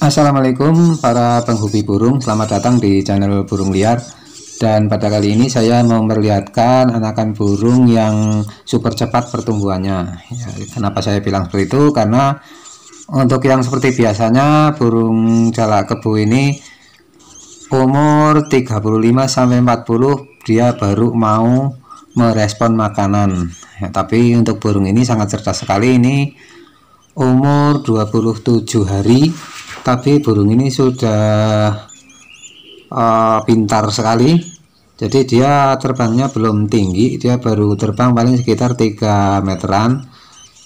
Assalamualaikum para penghobi burung, selamat datang di channel Burung Liar dan pada kali ini saya mau memperlihatkan anakan burung yang super cepat pertumbuhannya ya, kenapa saya bilang seperti itu karena untuk yang seperti biasanya burung jalak kebu ini umur 35 sampai 40 dia baru mau merespon makanan ya, tapi untuk burung ini sangat cerdas sekali ini umur 27 hari tapi burung ini sudah uh, pintar sekali jadi dia terbangnya belum tinggi dia baru terbang paling sekitar 3 meteran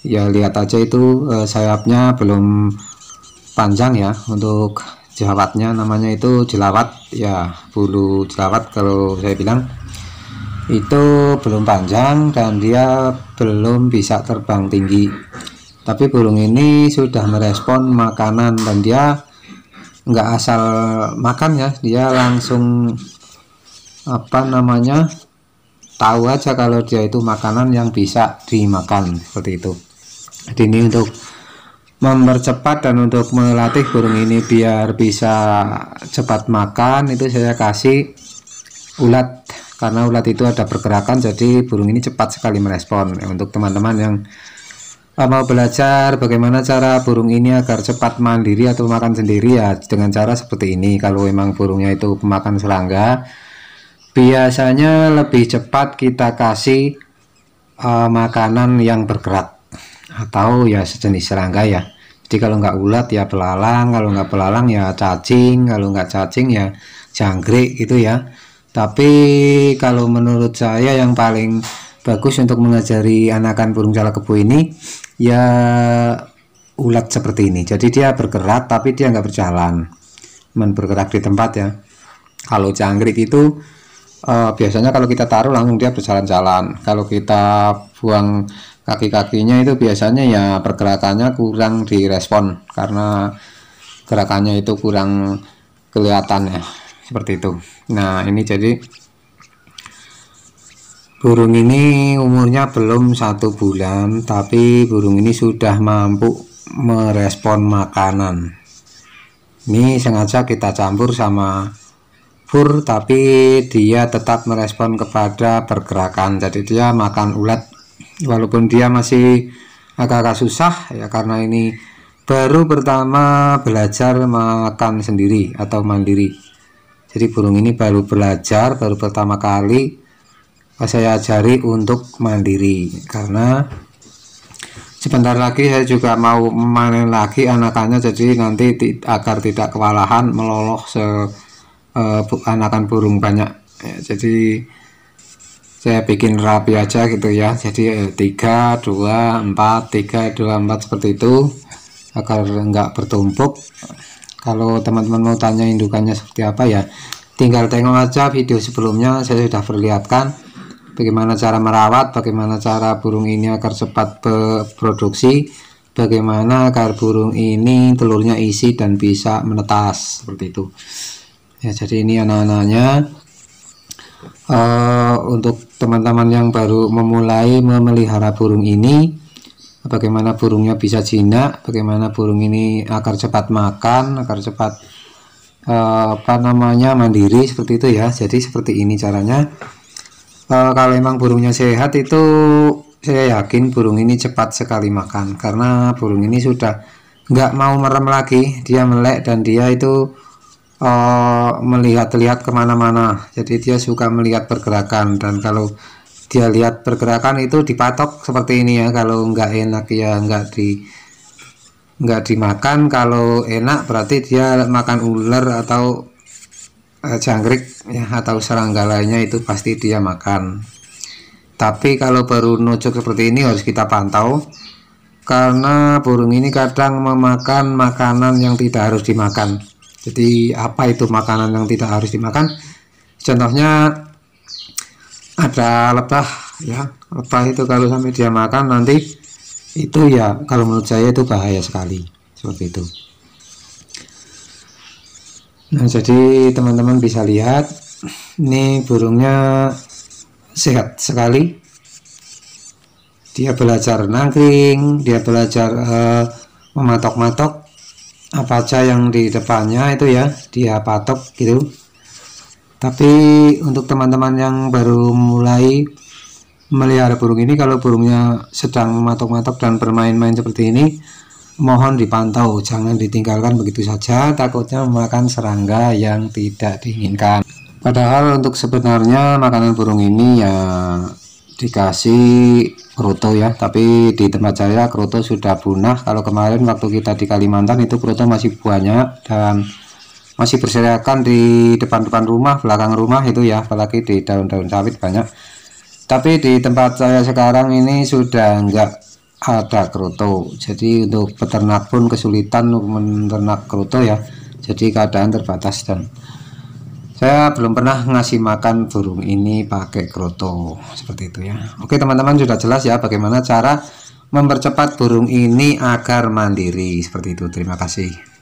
ya lihat aja itu uh, sayapnya belum panjang ya untuk jelawatnya namanya itu jelawat ya bulu jelawat kalau saya bilang itu belum panjang dan dia belum bisa terbang tinggi tapi burung ini sudah merespon makanan dan dia nggak asal makan ya dia langsung apa namanya tahu aja kalau dia itu makanan yang bisa dimakan seperti itu jadi ini untuk mempercepat dan untuk melatih burung ini biar bisa cepat makan itu saya kasih ulat karena ulat itu ada pergerakan jadi burung ini cepat sekali merespon untuk teman-teman yang mau belajar bagaimana cara burung ini agar cepat mandiri atau makan sendiri ya dengan cara seperti ini kalau memang burungnya itu pemakan serangga biasanya lebih cepat kita kasih uh, makanan yang bergerak atau ya sejenis serangga ya jadi kalau nggak ulat ya belalang kalau nggak belalang ya cacing kalau nggak cacing ya jangkrik itu ya tapi kalau menurut saya yang paling bagus untuk mengajari anakan burung cala kebu ini ya ulat seperti ini jadi dia bergerak tapi dia nggak berjalan men bergerak di tempat ya kalau jangkrik itu uh, biasanya kalau kita taruh langsung dia berjalan-jalan kalau kita buang kaki-kakinya itu biasanya ya pergerakannya kurang direspon karena gerakannya itu kurang kelihatan ya seperti itu nah ini jadi Burung ini umurnya belum satu bulan, tapi burung ini sudah mampu merespon makanan. Ini sengaja kita campur sama fur, tapi dia tetap merespon kepada pergerakan. Jadi dia makan ulat, walaupun dia masih agak-agak susah ya karena ini baru pertama belajar makan sendiri atau mandiri. Jadi burung ini baru belajar, baru pertama kali Nah, saya ajari untuk mandiri karena sebentar lagi saya juga mau memanen lagi anakannya jadi nanti agar tidak kewalahan meloloh se eh, anakan burung banyak ya, jadi saya bikin rapi aja gitu ya jadi 3 2 4 3 2 4 seperti itu agar enggak bertumpuk kalau teman-teman mau tanya indukannya seperti apa ya tinggal tengok aja video sebelumnya saya sudah perlihatkan bagaimana cara merawat, bagaimana cara burung ini agar cepat berproduksi, bagaimana agar burung ini telurnya isi dan bisa menetas seperti itu. Ya, jadi ini anak-anaknya. Uh, untuk teman-teman yang baru memulai memelihara burung ini, bagaimana burungnya bisa jinak, bagaimana burung ini agar cepat makan, agar cepat eh, apa namanya mandiri seperti itu ya. Jadi seperti ini caranya uh, kalau emang burungnya sehat itu saya yakin burung ini cepat sekali makan karena burung ini sudah nggak mau merem lagi dia melek dan dia itu uh, melihat-lihat kemana-mana jadi dia suka melihat pergerakan dan kalau dia lihat pergerakan itu dipatok seperti ini ya kalau nggak enak ya nggak di nggak dimakan kalau enak berarti dia makan ular atau uh, jangkrik ya atau serangga lainnya itu pasti dia makan. Tapi kalau baru nucuk seperti ini harus kita pantau karena burung ini kadang memakan makanan yang tidak harus dimakan. Jadi apa itu makanan yang tidak harus dimakan? Contohnya ada lebah ya. Lebah itu kalau sampai dia makan nanti itu ya kalau menurut saya itu bahaya sekali seperti itu. Nah, jadi teman-teman bisa lihat ini burungnya sehat sekali. Dia belajar nangkring, dia belajar uh, mematok-matok apa aja yang di depannya itu ya, dia patok gitu. Tapi untuk teman-teman yang baru mulai melihara burung ini kalau burungnya sedang mematok-matok dan bermain-main seperti ini, mohon dipantau jangan ditinggalkan begitu saja takutnya memakan serangga yang tidak diinginkan padahal untuk sebenarnya makanan burung ini ya dikasih kruto ya tapi di tempat saya kruto sudah punah kalau kemarin waktu kita di Kalimantan itu kruto masih banyak dan masih berserakan di depan-depan rumah belakang rumah itu ya apalagi di daun-daun sawit banyak tapi di tempat saya sekarang ini sudah enggak ada kroto jadi untuk peternak pun kesulitan untuk menternak kroto ya jadi keadaan terbatas dan saya belum pernah ngasih makan burung ini pakai kroto seperti itu ya oke teman-teman sudah jelas ya bagaimana cara mempercepat burung ini agar mandiri seperti itu terima kasih